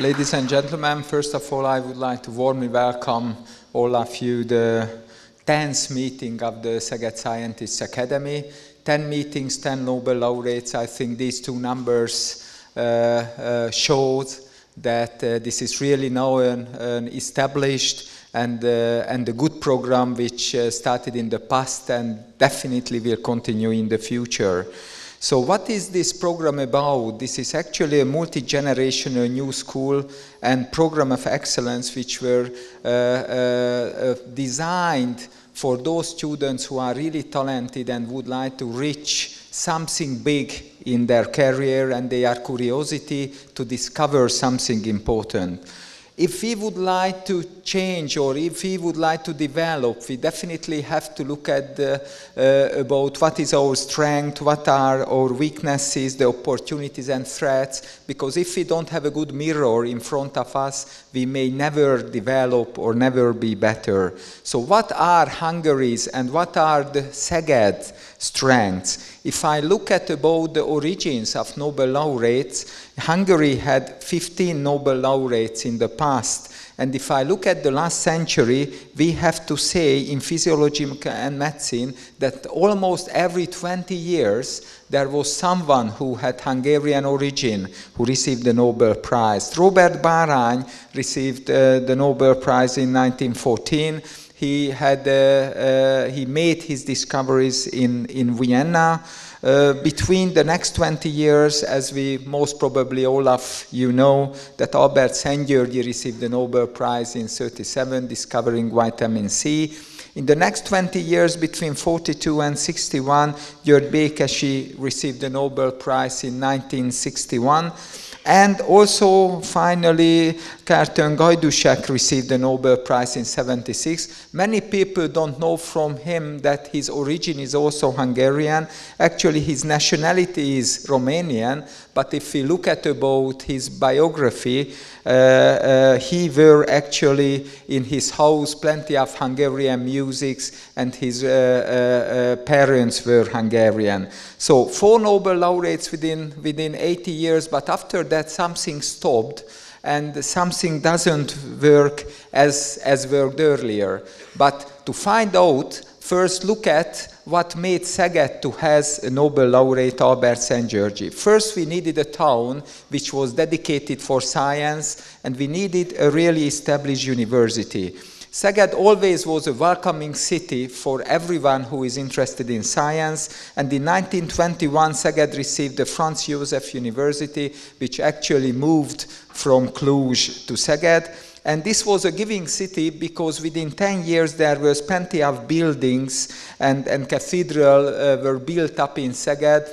Ladies and gentlemen, first of all, I would like to warmly welcome all of you the 10th meeting of the Szeged Scientists Academy. 10 meetings, 10 Nobel laureates. I think these two numbers uh, uh showed that uh, this is really now an, an established and, uh, and a good program which uh, started in the past and definitely will continue in the future. So what is this program about? This is actually a multi-generational new school and program of excellence which were uh, uh, uh, designed for those students who are really talented and would like to reach something big in their career and they are curiosity to discover something important. If we would like to change or if we would like to develop, we definitely have to look at the, uh, about what is our strength, what are our weaknesses, the opportunities and threats, because if we don't have a good mirror in front of us, we may never develop or never be better. So what are Hungary's and what are the Seged's? strengths. If I look at about the origins of Nobel laureates, Hungary had 15 Nobel laureates in the past. And if I look at the last century, we have to say in physiology and medicine that almost every 20 years there was someone who had Hungarian origin who received the Nobel Prize. Robert Barány received uh, the Nobel Prize in 1914. He had uh, uh, he made his discoveries in in Vienna. Uh, between the next 20 years, as we most probably all of you know, that Albert Szentgyörgyi received the Nobel Prize in 37, discovering vitamin C. In the next 20 years, between 42 and 61, Jörg Békesi received the Nobel Prize in 1961. And also, finally, Kártön Gajdusek received the Nobel Prize in 76. Many people don't know from him that his origin is also Hungarian. Actually, his nationality is Romanian, but if we look at about his biography, uh, uh, he were actually in his house plenty of Hungarian musics and his uh, uh, uh parents were Hungarian. So four Nobel laureates within, within 80 years, but after that something stopped and something doesn't work as, as worked earlier. But to find out, first look at what made Szeged to has a Nobel laureate Albert San Giorgi. First, we needed a town which was dedicated for science, and we needed a really established university. Szeged always was a welcoming city for everyone who is interested in science, and in 1921 Szeged received the Franz Josef University, which actually moved from Cluj to Szeged. And this was a giving city because within 10 years there was plenty of buildings and, and cathedral uh, were built up in Szeged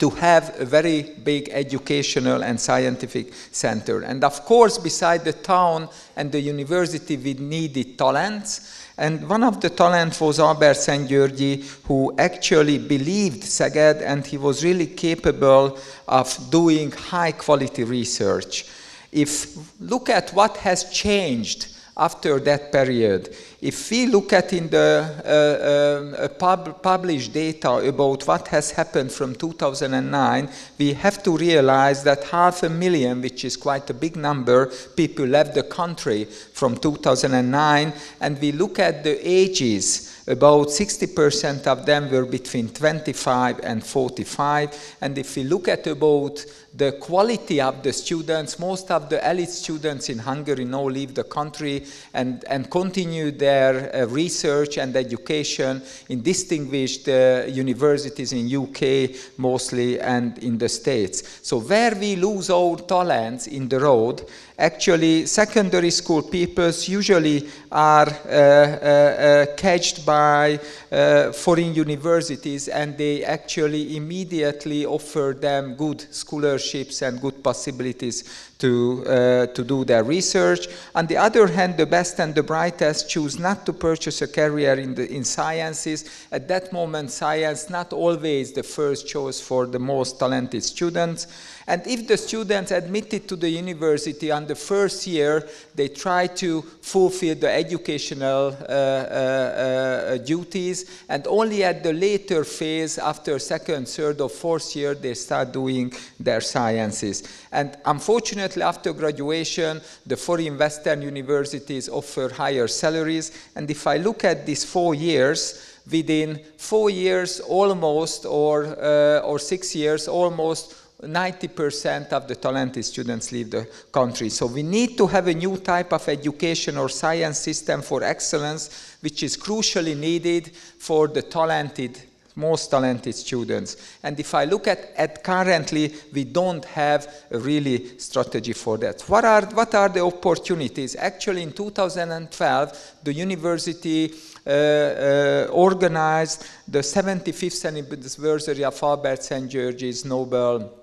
to have a very big educational and scientific center. And of course, beside the town and the university, we needed talents. And one of the talents was Albert Szentgyörgyi, who actually believed Saget and he was really capable of doing high quality research. If look at what has changed after that period, if we look at in the uh, um, uh, pub published data about what has happened from 2009, we have to realize that half a million, which is quite a big number, people left the country from 2009. And we look at the ages about 60% of them were between 25 and 45. And if we look at about the quality of the students. Most of the elite students in Hungary now leave the country and, and continue their uh, research and education in distinguished uh, universities in UK mostly and in the States. So where we lose our talents in the road, actually secondary school pupils usually are uh, uh, uh catched by uh, foreign universities and they actually immediately offer them good scholarships leaderships and good possibilities to, uh, to do their research. On the other hand, the best and the brightest choose not to purchase a career in, the, in sciences. At that moment, science not always the first choice for the most talented students. And if the students admitted to the university on the first year, they try to fulfill the educational uh, uh, uh duties, and only at the later phase, after second, third, or fourth year, they start doing their sciences. And unfortunately, after graduation, the foreign Western universities offer higher salaries. And if I look at these four years, within four years almost, or, uh, or six years almost, 90% of the talented students leave the country. So we need to have a new type of education or science system for excellence, which is crucially needed for the talented most talented students. And if I look at, at currently, we don't have a really strategy for that. What are, what are the opportunities? Actually, in 2012, the university uh, uh, organized the 75th anniversary of Albert St. George's Nobel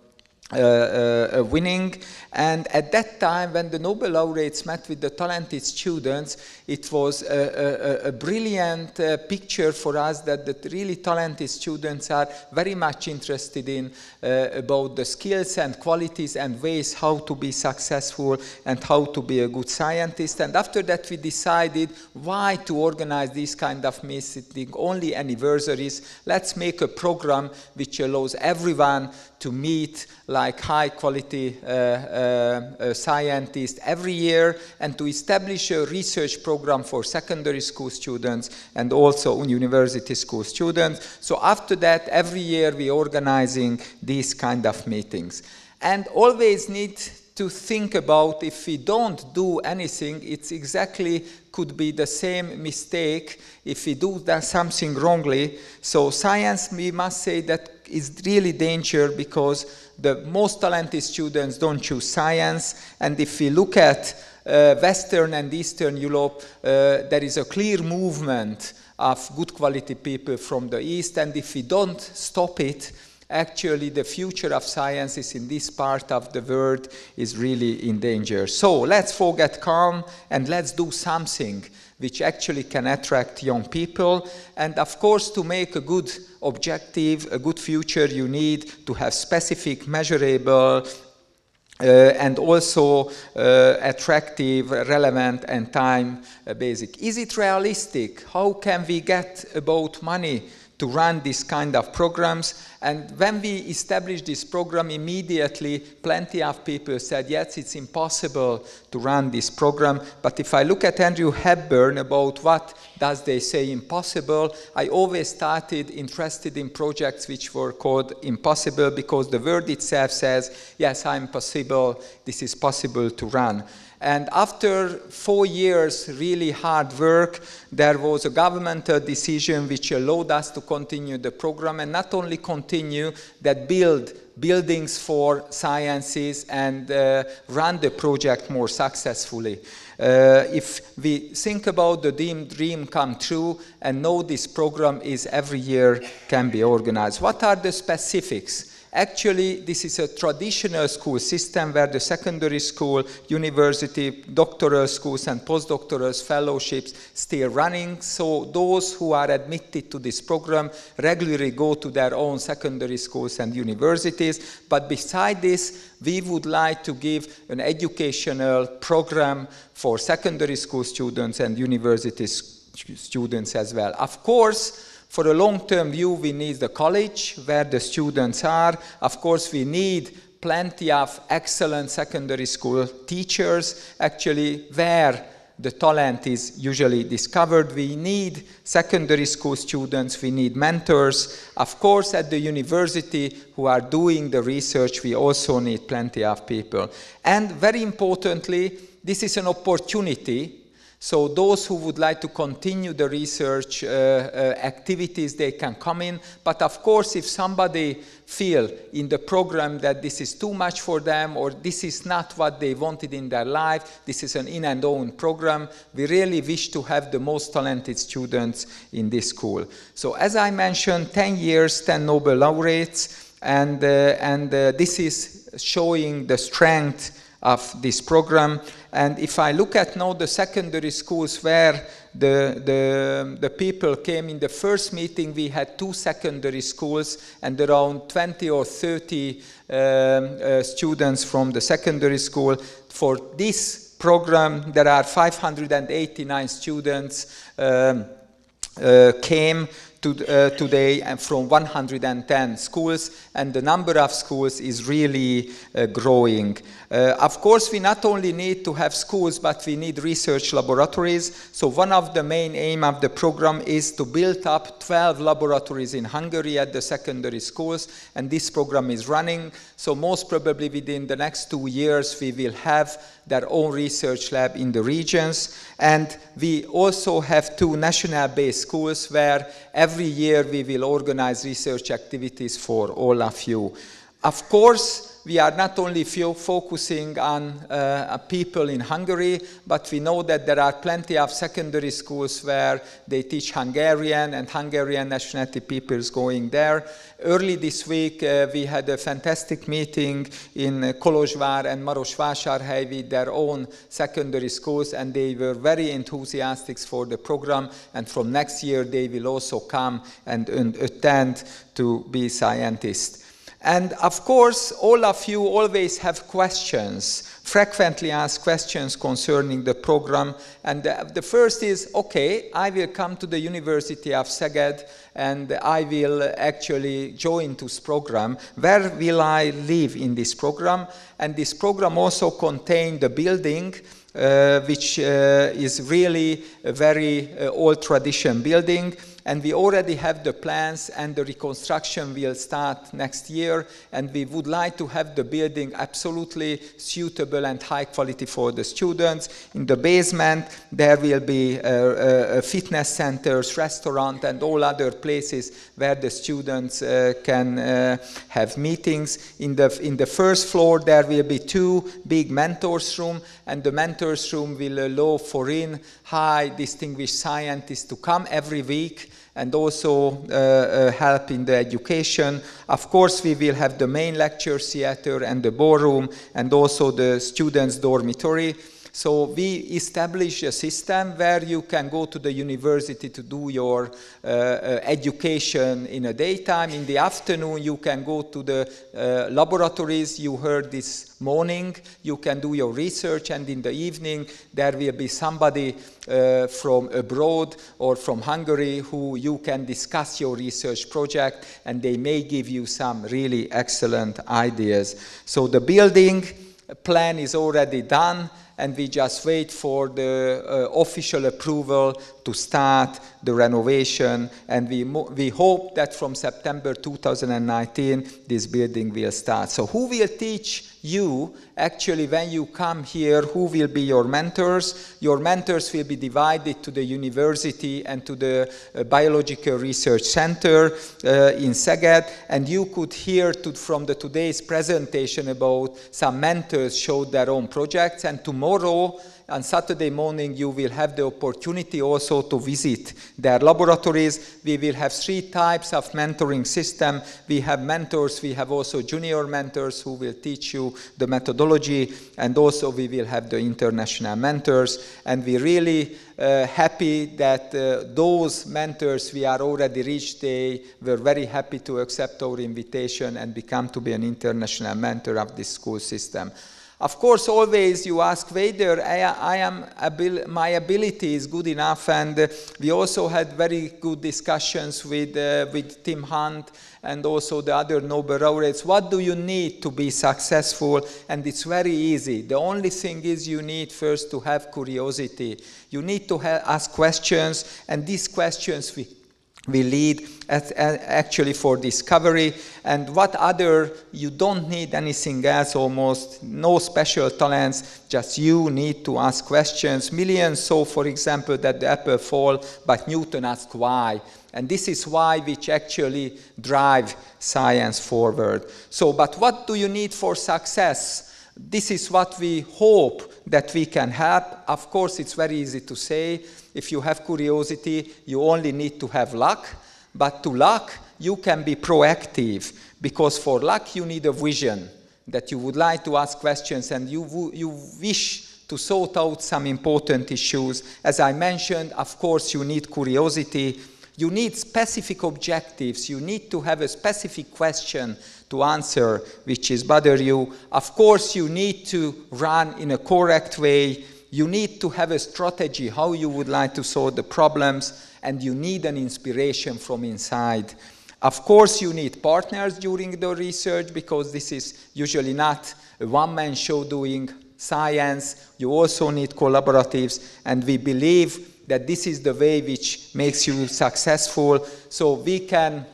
uh, uh, uh, winning. And at that time, when the Nobel laureates met with the talented students, it was a, a, a brilliant uh, picture for us that the really talented students are very much interested in uh, about the skills and qualities and ways how to be successful and how to be a good scientist. And after that, we decided why to organize these kind of meetings only anniversaries. Let's make a program which allows everyone to meet like high quality uh, uh, uh, scientists every year and to establish a research program for secondary school students and also university school students. So after that, every year we're organizing these kind of meetings. And always need to think about if we don't do anything, it's exactly could be the same mistake if we do that something wrongly. So science, we must say that is really danger because the most talented students don't choose science. And if we look at uh, Western and Eastern Europe, uh, there is a clear movement of good quality people from the East. And if we don't stop it, actually the future of sciences in this part of the world is really in danger. So let's forget calm and let's do something which actually can attract young people. And of course, to make a good objective, a good future, you need to have specific, measurable, uh, and also uh, attractive, relevant, and time-basic. Uh, is it realistic? How can we get about money? to run these kind of programs. And when we established this program immediately, plenty of people said, yes, it's impossible to run this program. But if I look at Andrew Hepburn about what does they say impossible, I always started interested in projects which were called impossible because the word itself says, yes, I'm possible, this is possible to run. And after four years really hard work, there was a governmental decision which allowed us to continue the program and not only continue, that build buildings for sciences and uh, run the project more successfully. Uh, if we think about the dream come true and know this program is every year can be organized. What are the specifics? Actually, this is a traditional school system where the secondary school, university, doctoral schools and postdoctoral fellowships still running. So those who are admitted to this program regularly go to their own secondary schools and universities. But beside this, we would like to give an educational program for secondary school students and university students as well. Of course, for a long-term view, we need the college where the students are. Of course, we need plenty of excellent secondary school teachers, actually, where the talent is usually discovered. We need secondary school students, we need mentors. Of course, at the university who are doing the research, we also need plenty of people. And very importantly, this is an opportunity so those who would like to continue the research uh, uh, activities, they can come in. But of course, if somebody feel in the program that this is too much for them or this is not what they wanted in their life, this is an in and own program, we really wish to have the most talented students in this school. So as I mentioned, 10 years, 10 Nobel laureates, and, uh, and uh, this is showing the strength of this program and if I look at now the secondary schools where the, the, the, people came in the first meeting, we had two secondary schools and around 20 or 30 um, uh, students from the secondary school. For this program, there are 589 students um, uh, came to, uh, today and from 110 schools and the number of schools is really uh, growing. Uh, of course, we not only need to have schools, but we need research laboratories. So one of the main aim of the program is to build up 12 laboratories in Hungary at the secondary schools, and this program is running. So most probably within the next two years, we will have their own research lab in the regions. And we also have two national-based schools where every year we will organize research activities for all of you. Of course, we are not only focusing on uh, uh, people in Hungary, but we know that there are plenty of secondary schools where they teach Hungarian and Hungarian nationality people going there. Early this week, uh, we had a fantastic meeting in Kolozsvár and Marosvásárhely with their own secondary schools, and they were very enthusiastic for the program. And from next year, they will also come and, and attend to be scientists. And of course, all of you always have questions, frequently asked questions concerning the program. And uh, the, first is, okay, I will come to the University of Szeged and I will actually join this program. Where will I live in this program? And this program also contained the building uh, which uh, is really a very uh, old tradition building and we already have the plans and the reconstruction will start next year and we would like to have the building absolutely suitable and high quality for the students. In the basement there will be a, fitness centers, restaurant and all other places where the students uh, can have meetings. In the, in the first floor there will be two big mentors room and the mentor writers' room will allow foreign high distinguished scientists to come every week and also uh, uh, help in the education. Of course, we will have the main lecture theater and the ballroom and also the students' dormitory. So we established a system where you can go to the university to do your uh, uh education in the daytime. In the afternoon, you can go to the uh, laboratories you heard this morning. You can do your research, and in the evening, there will be somebody uh, from abroad or from Hungary who you can discuss your research project, and they may give you some really excellent ideas. So the building plan is already done and we just wait for the uh, official approval to start the renovation and we, we hope that from September 2019 this building will start. So who will teach you actually when you come here who will be your mentors your mentors will be divided to the university and to the uh, biological research center uh, in Szeged and you could hear to, from the today's presentation about some mentors showed their own projects and tomorrow on Saturday morning, you will have the opportunity also to visit their laboratories. We will have three types of mentoring system. We have mentors. We have also junior mentors who will teach you the methodology. And also we will have the international mentors. And we really uh, happy that uh, those mentors we are already reached, they were very happy to accept our invitation and become to be an international mentor of this school system. Of course, always you ask Vader, I, I am abil- my ability is good enough, and uh, we also had very good discussions with uh, with Tim Hunt and also the other Nobel laureates. What do you need to be successful? And it's very easy. The only thing is you need first to have curiosity. You need to ha- ask questions, and these questions we we lead at, at actually for discovery and what other you don't need anything else almost no special talents just you need to ask questions millions saw for example that the apple fall but newton asked why and this is why which actually drive science forward so but what do you need for success this is what we hope that we can help of course it's very easy to say if you have curiosity, you only need to have luck. But to luck, you can be proactive because for luck, you need a vision that you would like to ask questions and you, you wish to sort out some important issues. As I mentioned, of course, you need curiosity. You need specific objectives. You need to have a specific question to answer, which is bother you. Of course, you need to run in a correct way you need to have a strategy how you would like to solve the problems, and you need an inspiration from inside. Of course, you need partners during the research because this is usually not a one man show doing science. You also need collaboratives, and we believe that this is the way which makes you successful. So we can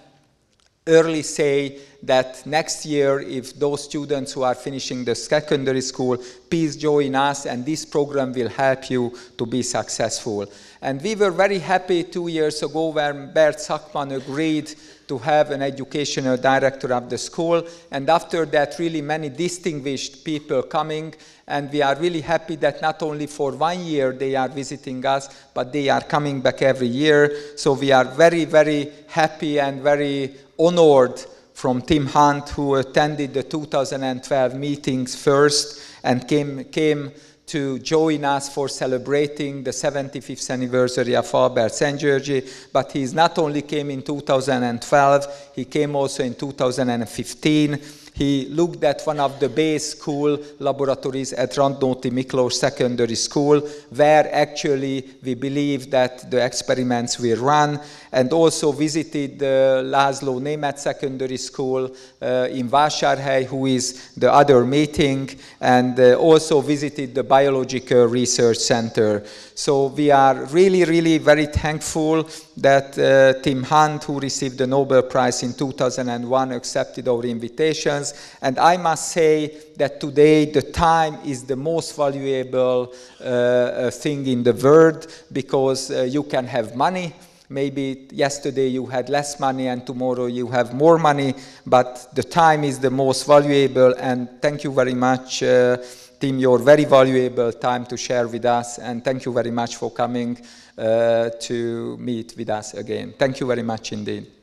early say that next year, if those students who are finishing the secondary school, please join us and this program will help you to be successful. And we were very happy two years ago when Bert Sackman agreed to have an educational director of the school. And after that, really many distinguished people coming. And we are really happy that not only for one year they are visiting us, but they are coming back every year. So we are very, very happy and very honored from Tim Hunt, who attended the 2012 meetings first and came, came to join us for celebrating the 75th anniversary of Albert George. but he not only came in 2012, he came also in 2015 he looked at one of the base school laboratories at Randonti Miklós Secondary School, where actually we believe that the experiments were run, and also visited the Laszlo Németh Secondary School uh, in Vásárhely, who is the other meeting, and uh, also visited the Biological Research Center. So we are really, really very thankful that uh, Tim Hunt, who received the Nobel Prize in 2001, accepted our invitations. And I must say that today the time is the most valuable uh, uh, thing in the world because uh, you can have money. Maybe yesterday you had less money and tomorrow you have more money, but the time is the most valuable. And thank you very much. Uh, team your very valuable time to share with us. And thank you very much for coming uh, to meet with us again. Thank you very much indeed.